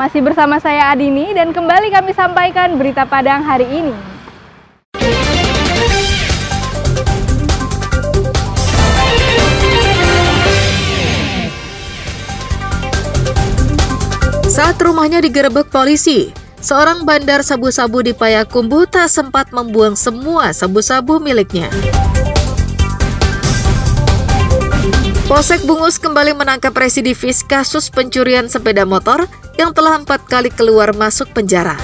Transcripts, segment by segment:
Masih bersama saya Adini dan kembali kami sampaikan berita Padang hari ini. Saat rumahnya digerebek polisi, seorang bandar sabu-sabu di Payakumbu tak sempat membuang semua sabu-sabu miliknya. Polsek Bungus kembali menangkap residivis kasus pencurian sepeda motor yang telah empat kali keluar masuk penjara.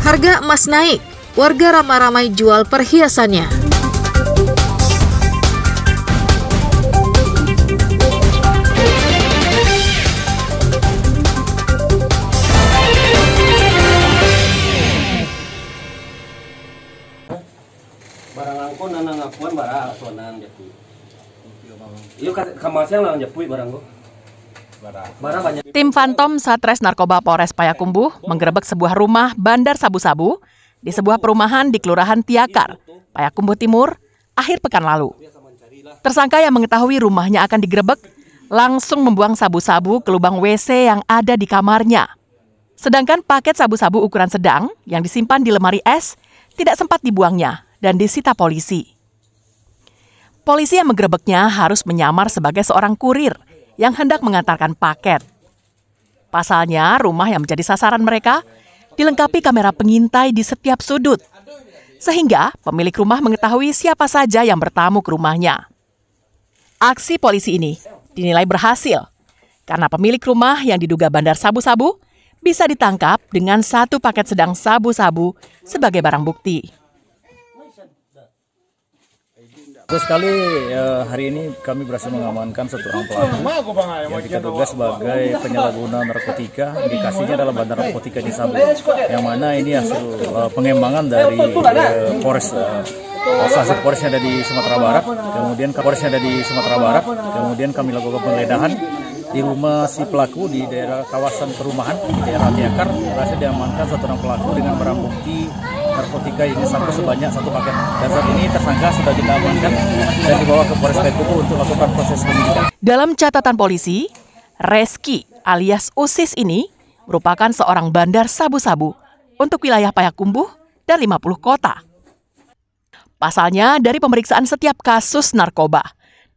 Harga emas naik, warga ramai-ramai jual perhiasannya. Barang aku anak ngakuan barang sonan kan jatuh. Gitu. Oh. Tim Phantom Satres Narkoba Polres Payakumbuh menggerebek sebuah rumah bandar sabu-sabu di sebuah perumahan di Kelurahan Tiakar, Payakumbuh Timur, akhir pekan lalu. Tersangka yang mengetahui rumahnya akan digerebek langsung membuang sabu-sabu ke lubang WC yang ada di kamarnya. Sedangkan paket sabu-sabu ukuran sedang yang disimpan di lemari es tidak sempat dibuangnya dan disita polisi. Polisi yang menggerebeknya harus menyamar sebagai seorang kurir yang hendak mengantarkan paket. Pasalnya, rumah yang menjadi sasaran mereka dilengkapi kamera pengintai di setiap sudut, sehingga pemilik rumah mengetahui siapa saja yang bertamu ke rumahnya. Aksi polisi ini dinilai berhasil karena pemilik rumah yang diduga bandar sabu-sabu bisa ditangkap dengan satu paket sedang sabu-sabu sebagai barang bukti. Terus sekali ya, hari ini kami berhasil mengamankan satu orang pelaku yang kita tugas sebagai penyalahguna narkotika, indikasinya dalam bandar narkotika di Sabu. Ya. Yang mana ini hasil uh, pengembangan dari eh, Polres Polsek eh, Polresnya ada di Sumatera Barat, kemudian Kapolresnya ada di Sumatera Barat, kemudian kami lakukan penggeledahan di rumah si pelaku di daerah kawasan perumahan di daerah Tiakar berhasil diamankan satu orang pelaku dengan barang bukti narkotika ini sampai sebanyak satu paket. Dan saat ini tersangka sudah kita amankan dan dibawa ke Polres Bengkulu untuk melakukan proses penyidikan. Dalam catatan polisi, Reski alias Usis ini merupakan seorang bandar sabu-sabu untuk wilayah Payakumbuh dan 50 kota. Pasalnya, dari pemeriksaan setiap kasus narkoba,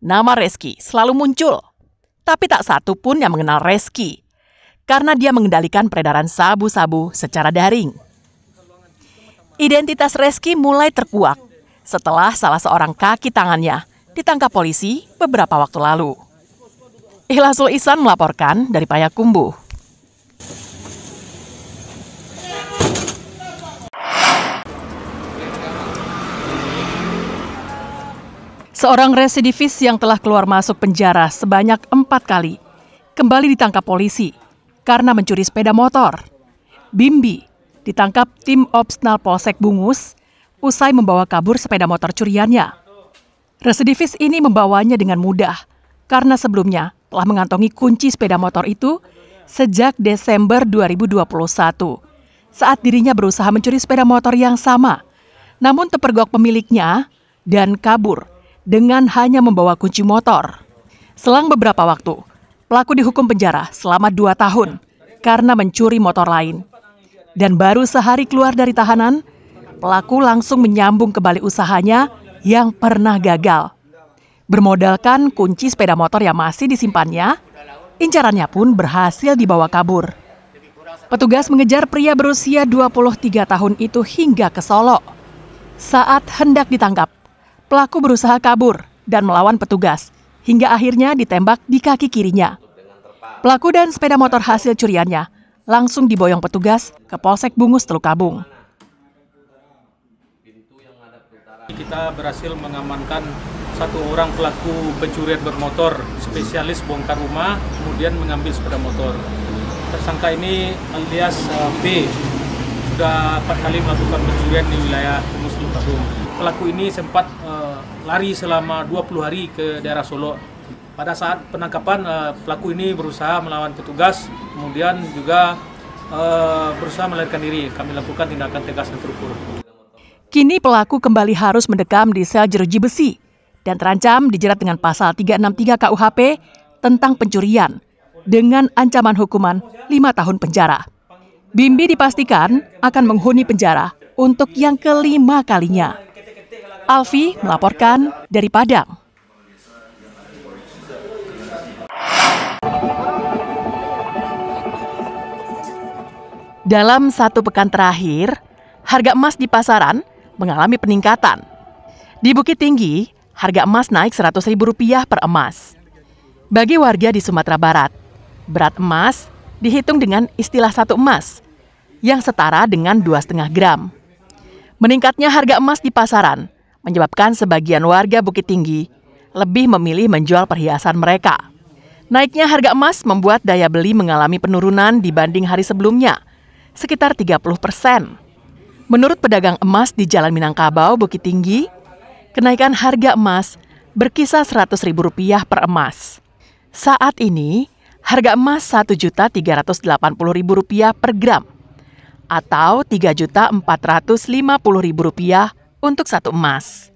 nama Reski selalu muncul. Tapi tak satu pun yang mengenal Reski, karena dia mengendalikan peredaran sabu-sabu secara daring. Identitas Reski mulai terkuak setelah salah seorang kaki tangannya ditangkap polisi beberapa waktu lalu. Ihlasul Isan melaporkan dari Payakumbuh. Seorang residivis yang telah keluar masuk penjara sebanyak empat kali kembali ditangkap polisi karena mencuri sepeda motor. Bimbi ditangkap tim Opsnal Polsek Bungus usai membawa kabur sepeda motor curiannya. Residivis ini membawanya dengan mudah karena sebelumnya telah mengantongi kunci sepeda motor itu sejak Desember 2021 saat dirinya berusaha mencuri sepeda motor yang sama. Namun terpergok pemiliknya dan kabur dengan hanya membawa kunci motor. Selang beberapa waktu, pelaku dihukum penjara selama dua tahun karena mencuri motor lain dan baru sehari keluar dari tahanan, pelaku langsung menyambung kembali usahanya yang pernah gagal. Bermodalkan kunci sepeda motor yang masih disimpannya, incarannya pun berhasil dibawa kabur. Petugas mengejar pria berusia 23 tahun itu hingga ke Solo. Saat hendak ditangkap, pelaku berusaha kabur dan melawan petugas, hingga akhirnya ditembak di kaki kirinya. Pelaku dan sepeda motor hasil curiannya langsung diboyong petugas ke Polsek Bungus Teluk Kabung. Kita berhasil mengamankan satu orang pelaku pencurian bermotor, spesialis bongkar rumah, kemudian mengambil sepeda motor. Tersangka ini alias eh, B, sudah empat kali melakukan pencurian di wilayah Bungus Teluk Kabung. Pelaku ini sempat uh, lari selama 20 hari ke daerah Solo pada saat penangkapan uh, pelaku ini berusaha melawan petugas, kemudian juga uh, berusaha melarikan diri. Kami lakukan tindakan tegas dan terukur. Kini pelaku kembali harus mendekam di sel jeruji besi dan terancam dijerat dengan pasal 363 KUHP tentang pencurian dengan ancaman hukuman 5 tahun penjara. Bimbi dipastikan akan menghuni penjara untuk yang kelima kalinya. Alfi melaporkan dari Padang. Dalam satu pekan terakhir, harga emas di pasaran mengalami peningkatan. Di Bukit Tinggi, harga emas naik Rp100.000 per emas. Bagi warga di Sumatera Barat, berat emas dihitung dengan istilah satu emas, yang setara dengan 2,5 gram. Meningkatnya harga emas di pasaran menyebabkan sebagian warga Bukit Tinggi lebih memilih menjual perhiasan mereka. Naiknya harga emas membuat daya beli mengalami penurunan dibanding hari sebelumnya – sekitar 30 persen. Menurut pedagang emas di Jalan Minangkabau, Bukit Tinggi, kenaikan harga emas berkisar seratus ribu rupiah per emas. Saat ini, harga emas satu juta tiga ratus delapan puluh ribu rupiah per gram atau tiga juta empat ratus lima puluh ribu rupiah untuk satu emas.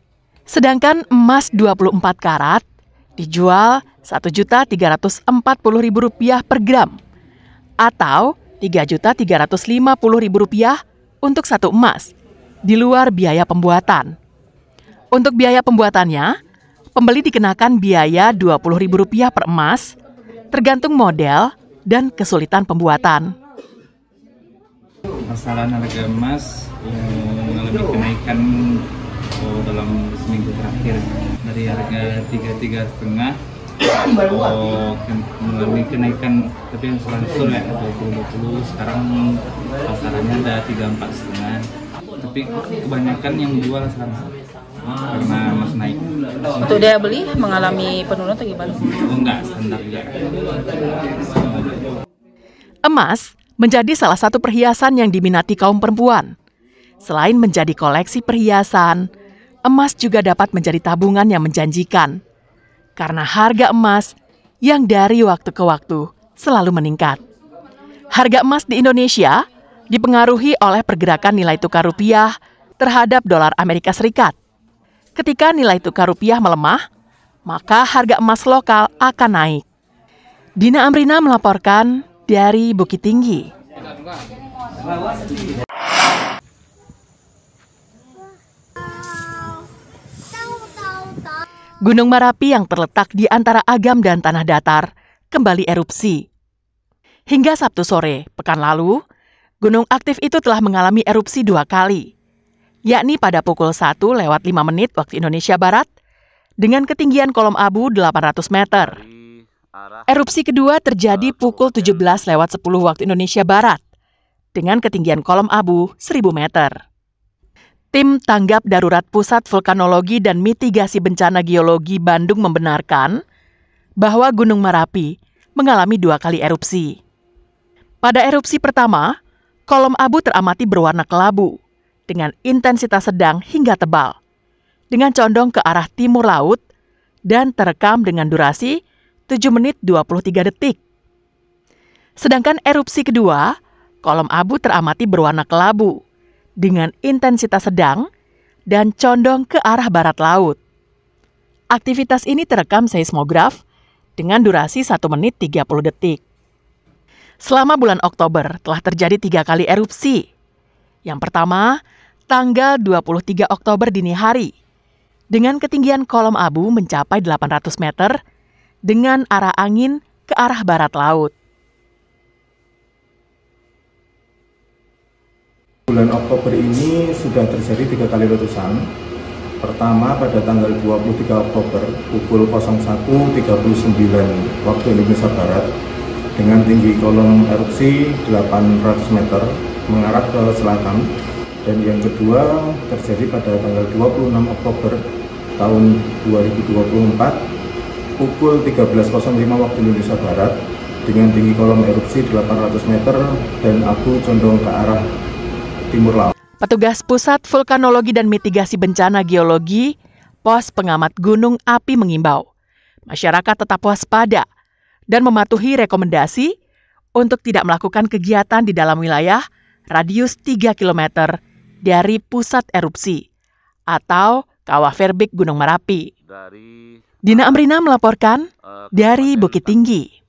Sedangkan emas dua puluh empat karat dijual satu juta tiga ratus empat puluh ribu rupiah per gram atau Rp3.350.000 untuk satu emas, di luar biaya pembuatan. Untuk biaya pembuatannya, pembeli dikenakan biaya Rp20.000 per emas, tergantung model dan kesulitan pembuatan. Masalah harga emas mengalami eh, kenaikan oh, dalam seminggu terakhir dari harga tiga tiga setengah baru oh, mengalami kenaikan tapi yang selangsung ya 20 20 sekarang pasarannya ada 34 setengah tapi kebanyakan yang jual sekarang karena mas naik untuk daya beli mengalami penurunan atau gimana? Oh, enggak standar juga emas menjadi salah satu perhiasan yang diminati kaum perempuan selain menjadi koleksi perhiasan emas juga dapat menjadi tabungan yang menjanjikan karena harga emas yang dari waktu ke waktu selalu meningkat. Harga emas di Indonesia dipengaruhi oleh pergerakan nilai tukar rupiah terhadap dolar Amerika Serikat. Ketika nilai tukar rupiah melemah, maka harga emas lokal akan naik. Dina Amrina melaporkan dari Bukit Tinggi. Gunung Marapi yang terletak di antara Agam dan Tanah Datar kembali erupsi. Hingga Sabtu sore pekan lalu, gunung aktif itu telah mengalami erupsi dua kali, yakni pada pukul 1 lewat 5 menit waktu Indonesia Barat dengan ketinggian kolom abu 800 meter. Erupsi kedua terjadi pukul 17 lewat 10 waktu Indonesia Barat dengan ketinggian kolom abu 1000 meter. Tim Tanggap Darurat Pusat Vulkanologi dan Mitigasi Bencana Geologi Bandung membenarkan bahwa Gunung Merapi mengalami dua kali erupsi. Pada erupsi pertama, kolom abu teramati berwarna kelabu dengan intensitas sedang hingga tebal, dengan condong ke arah timur laut dan terekam dengan durasi 7 menit 23 detik. Sedangkan erupsi kedua, kolom abu teramati berwarna kelabu dengan intensitas sedang dan condong ke arah barat laut. Aktivitas ini terekam seismograf dengan durasi 1 menit 30 detik. Selama bulan Oktober telah terjadi tiga kali erupsi. Yang pertama, tanggal 23 Oktober dini hari, dengan ketinggian kolom abu mencapai 800 meter, dengan arah angin ke arah barat laut. bulan Oktober ini sudah terjadi tiga kali letusan. Pertama pada tanggal 23 Oktober pukul 01.39 waktu Indonesia Barat dengan tinggi kolom erupsi 800 meter mengarah ke selatan. Dan yang kedua terjadi pada tanggal 26 Oktober tahun 2024 pukul 13.05 waktu Indonesia Barat dengan tinggi kolom erupsi 800 meter dan abu condong ke arah Timur Laut. Petugas Pusat Vulkanologi dan Mitigasi Bencana Geologi, Pos Pengamat Gunung Api mengimbau masyarakat tetap waspada dan mematuhi rekomendasi untuk tidak melakukan kegiatan di dalam wilayah radius 3 km dari pusat erupsi atau kawah Verbik Gunung Merapi. Dina Amrina melaporkan eh, dari Bukit Tinggi.